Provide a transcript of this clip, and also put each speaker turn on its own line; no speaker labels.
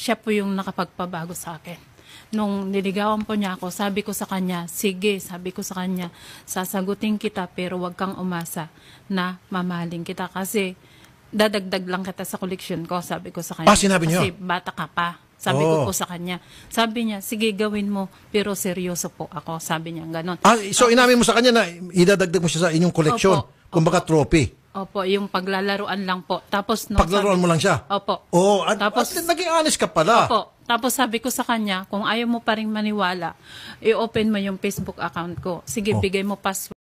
siya po yung nakapagpabago sa akin. Nung niligawan po niya ako, sabi ko sa kanya, sige, sabi ko sa kanya, sasagutin kita pero wag kang umasa na mamahalin kita kasi dadagdag lang kita sa collection ko, sabi ko sa kanya. Ah, sinabi niyo? Kasi bata ka pa. Sabi oh. ko po sa kanya. Sabi niya, sige gawin mo, pero seryoso po ako. Sabi niya, ganon.
Ah, so inamin mo sa kanya na idadagdag mo siya sa inyong collection, Kumbaga trophy.
Opo, yung paglalaruan lang po. Tapos no, Paglaruan sabi- mo lang siya? Opo. Oh, at, Tapos- at naging honest
ka
pala. Opo.
Tapos sabi ko sa kanya, kung ayaw mo pa ring maniwala, i-open mo yung Facebook account ko. Sige, oh. bigay mo password.